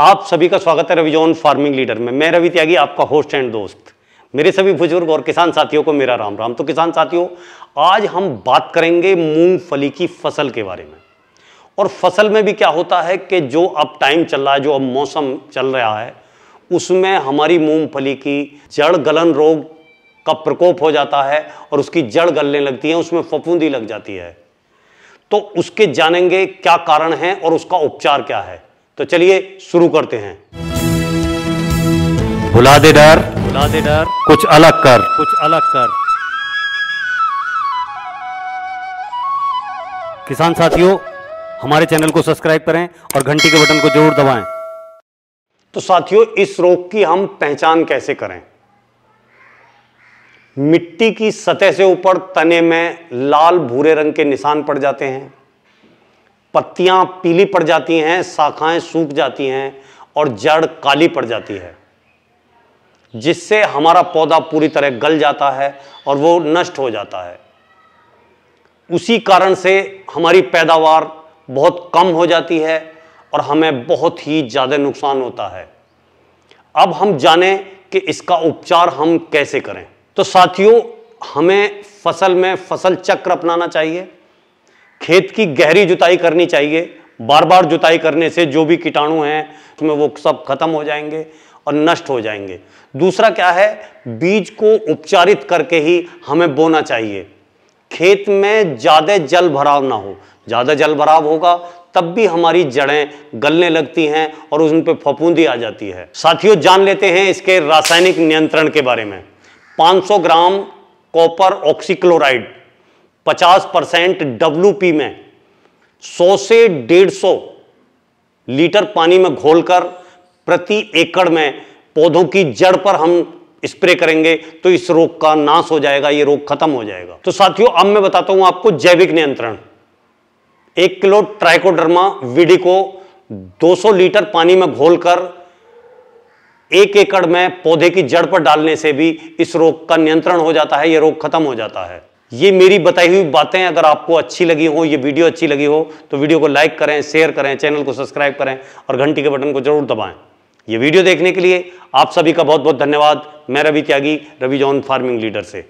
आप सभी का स्वागत है रविजॉन फार्मिंग लीडर में मैं रवि त्यागी आपका होस्ट एंड दोस्त मेरे सभी बुजुर्ग और किसान साथियों को मेरा राम राम तो किसान साथियों आज हम बात करेंगे मूंगफली की फसल के बारे में और फसल में भी क्या होता है कि जो अब टाइम चल रहा है जो अब मौसम चल रहा है उसमें हमारी मूंगफली की जड़ गलन रोग का प्रकोप हो जाता है और उसकी जड़ गलने लगती है उसमें फफूंदी लग जाती है तो उसके जानेंगे क्या कारण है और उसका उपचार क्या है तो चलिए शुरू करते हैं भुला दे डर भुला दे डर कुछ अलग कर कुछ अलग कर किसान साथियों हमारे चैनल को सब्सक्राइब करें और घंटी के बटन को जरूर दबाएं तो साथियों इस रोग की हम पहचान कैसे करें मिट्टी की सतह से ऊपर तने में लाल भूरे रंग के निशान पड़ जाते हैं पत्तियां पीली पड़ जाती हैं शाखाएं सूख जाती हैं और जड़ काली पड़ जाती है जिससे हमारा पौधा पूरी तरह गल जाता है और वो नष्ट हो जाता है उसी कारण से हमारी पैदावार बहुत कम हो जाती है और हमें बहुत ही ज़्यादा नुकसान होता है अब हम जाने कि इसका उपचार हम कैसे करें तो साथियों हमें फसल में फसल चक्र अपनाना चाहिए खेत की गहरी जुताई करनी चाहिए बार बार जुताई करने से जो भी कीटाणु हैं उसमें वो सब खत्म हो जाएंगे और नष्ट हो जाएंगे दूसरा क्या है बीज को उपचारित करके ही हमें बोना चाहिए खेत में ज़्यादा जल भराव ना हो ज़्यादा जल भराव होगा तब भी हमारी जड़ें गलने लगती हैं और उन पर फफूंदी आ जाती है साथियों जान लेते हैं इसके रासायनिक नियंत्रण के बारे में 500 ग्राम कॉपर ऑक्सीक्लोराइड 50 परसेंट डब्ल्यू में 100 से 150 लीटर पानी में घोलकर प्रति एकड़ में पौधों की जड़ पर हम स्प्रे करेंगे तो इस रोग का नाश हो जाएगा ये रोग खत्म हो जाएगा तो साथियों अब मैं बताता हूं आपको जैविक नियंत्रण एक किलो ट्राइकोडर्मा विडी को 200 लीटर पानी में घोलकर एक एकड़ में पौधे की जड़ पर डालने से भी इस रोग का नियंत्रण हो जाता है यह रोग खत्म हो जाता है ये मेरी बताई हुई बातें अगर आपको अच्छी लगी हो ये वीडियो अच्छी लगी हो तो वीडियो को लाइक करें शेयर करें चैनल को सब्सक्राइब करें और घंटी के बटन को जरूर दबाएं ये वीडियो देखने के लिए आप सभी का बहुत बहुत धन्यवाद मैं Ravi Tyagi Ravi John farming leader से